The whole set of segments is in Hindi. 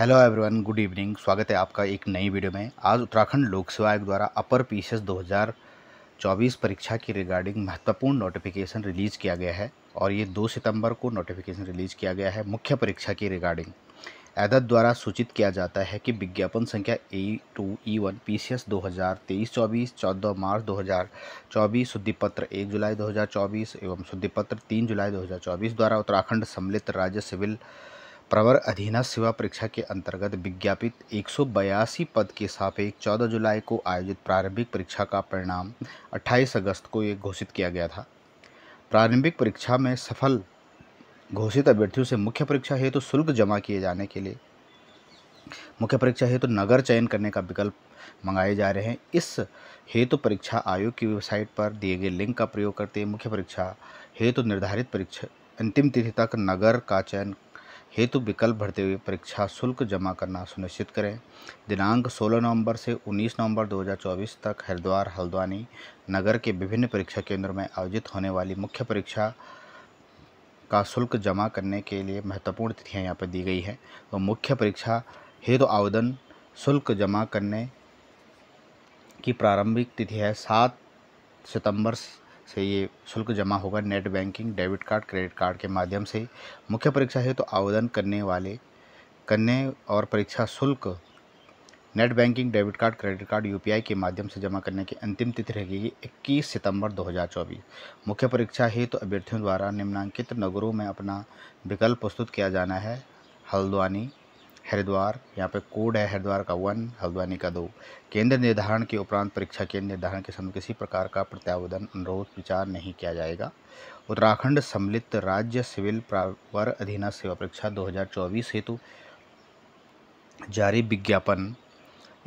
हेलो एवरीवन गुड इवनिंग स्वागत है आपका एक नई वीडियो में आज उत्तराखंड लोक सेवा आयोग द्वारा अपर पीसीएस 2024 परीक्षा की रिगार्डिंग महत्वपूर्ण नोटिफिकेशन रिलीज़ किया गया है और ये 2 सितंबर को नोटिफिकेशन रिलीज़ किया गया है मुख्य परीक्षा की रिगार्डिंग एदत द्वारा सूचित किया जाता है कि विज्ञापन संख्या A two E one P C S दो हज़ार तेईस चौबीस चौदह मार्च दो हज़ार चौबीस शुद्धिपत्र एक जुलाई दो हज़ार चौबीस एवं शुद्धिपत्र तीन जुलाई दो हज़ार चौबीस द्वारा उत्तराखंड सम्मिलित राज्य सिविल प्रवर अधीना सेवा परीक्षा के अंतर्गत विज्ञापित एक पद के सापेक्ष 14 जुलाई को आयोजित प्रारंभिक परीक्षा का परिणाम 28 अगस्त को ये घोषित किया गया था प्रारंभिक परीक्षा में सफल घोषित अभ्यर्थियों से मुख्य परीक्षा हेतु तो शुल्क जमा किए जाने के लिए मुख्य परीक्षा हेतु तो नगर चयन करने का विकल्प मंगाए जा रहे हैं इस हेतु तो परीक्षा आयोग की वेबसाइट पर दिए गए लिंक का प्रयोग करते मुख्य परीक्षा हेतु निर्धारित परीक्षा अंतिम तिथि तक नगर का चयन हेतु विकल्प भरते हुए परीक्षा शुल्क जमा करना सुनिश्चित करें दिनांक 16 नवंबर से 19 नवंबर 2024 तक हरिद्वार हल्द्वानी नगर के विभिन्न परीक्षा केंद्रों में आयोजित होने वाली मुख्य परीक्षा का शुल्क जमा करने के लिए महत्वपूर्ण तिथियां यहाँ पर दी गई हैं तो मुख्य परीक्षा हेतु आवेदन शुल्क जमा करने की प्रारंभिक तिथि है सात सितंबर से ये शुल्क जमा होगा net banking debit card credit card के माध्यम से मुख्य परीक्षा है तो आवेदन करने वाले करने और परीक्षा शुल्क net banking debit card credit card UPI के माध्यम से जमा करने की अंतिम तिथि रहेगी 21 सितंबर 2024 मुख्य परीक्षा हेतु तो अभ्यर्थियों द्वारा निम्नांकित नगरों में अपना विकल्प प्रस्तुत किया जाना है हल्द्वानी हरिद्वार यहाँ पे कोड है हरिद्वार का वन हल्द्वानी का दो केंद्र निर्धारण के उपरांत परीक्षा केंद्र निर्धारण के समय किसी प्रकार का प्रत्यावेदन अनुरोध विचार नहीं किया जाएगा उत्तराखंड सम्मिलित राज्य सिविल प्रावर अधीनस्थ सेवा परीक्षा 2024 हेतु जारी विज्ञापन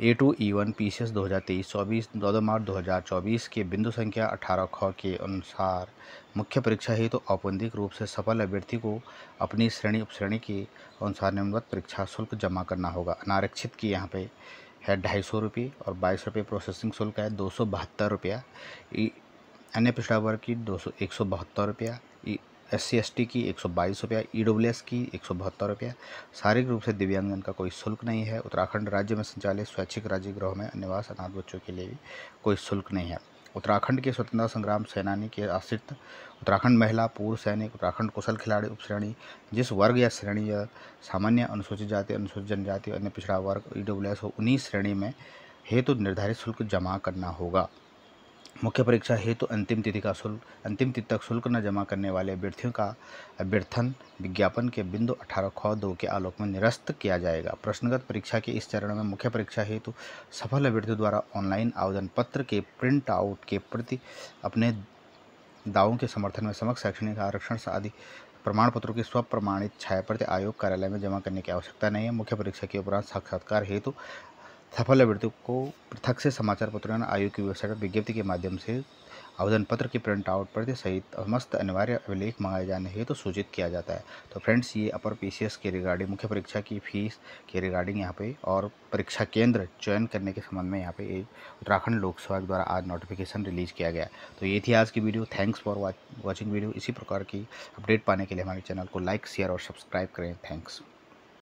A two E one P C S दो हज़ार तेईस चौबीस चौदह मार्च दो हज़ार चौबीस के बिंदु संख्या अठारह ख के अनुसार मुख्य परीक्षा हेतु तो औपबंधिक रूप से सफल अभ्यर्थी को अपनी श्रेणी उपश्रेणी के अनुसार निम्नवत परीक्षा शुल्क जमा करना होगा अनारक्षित की यहाँ पे है ढाई सौ रुपये और बाईस रुपये प्रोसेसिंग शुल्क है दो सौ बहत्तर रुपया अन्य पिछड़ा वर्ग की दो सौ एक सौ बहत्तर रुपया एस सी एस टी की एक सौ बाईस रुपया ई डब्ल्यू एस की एक सौ बहत्तर रुपया शारीरिक रूप से दिव्यांगजन का कोई शुल्क नहीं है उत्तराखंड राज्य में संचालित स्वैच्छिक राज्य गृह में निवास अनाथ बच्चों के लिए भी कोई शुल्क नहीं है उत्तराखंड के स्वतंत्रता संग्राम सेनानी के आश्रित उत्तराखंड महिला पूर्व सैनिक उत्तराखंड कुशल खिलाड़ी उप श्रेणी जिस वर्ग या श्रेणी या सामान्य अनुसूचित जाति अनुसूचित जनजाति अन्य पिछड़ा वर्ग ई डब्ल्यू एस उन्हीं श्रेणी में हेतु तो निर्धारित शुल्क जमा करना होगा मुख्य परीक्षा हेतु तो अंतिम तिथि का शुल्क अंतिम तिथि तक शुल्क न जमा करने वाले अभ्यर्थियों का अभ्यर्थन विज्ञापन के बिंदु अठारह खौ दो के आलोक में निरस्त किया जाएगा प्रश्नगत परीक्षा के इस चरण में मुख्य परीक्षा हेतु तो सफल अभ्यर्थियों द्वारा ऑनलाइन आवेदन पत्र के प्रिंट आउट के प्रति अपने दावों के समर्थन में समक्ष शैक्षणिक आरक्षण आदि प्रमाण पत्रों की स्वप्रमाणित छायाप्रति आयोग कार्यालय में जमा करने की आवश्यकता नहीं है मुख्य परीक्षा के उपरांत साक्षात्कार हेतु सफल अभ्यर्थियों को पृथक से समाचार पत्र आयोग की वेबसाइट पर विज्ञप्ति के माध्यम से आवेदन पत्र की प्रिंट आउट प्रति सहित समस्त अनिवार्य अभिलेख मंगाए जाने हेतु तो सूचित किया जाता है तो फ्रेंड्स ये अपर पी के रिगार्डिंग मुख्य परीक्षा की फीस के रिगार्डिंग यहाँ पे और परीक्षा केंद्र चयन करने के संबंध में यहाँ पे एक उत्तराखंड लोक सेवा द्वारा आज नोटिफिकेशन रिलीज किया गया तो ये थी आज की video thanks for watching video इसी प्रकार की अपडेट पाने के लिए हमारे चैनल को लाइक शेयर और सब्सक्राइब करें थैंक्स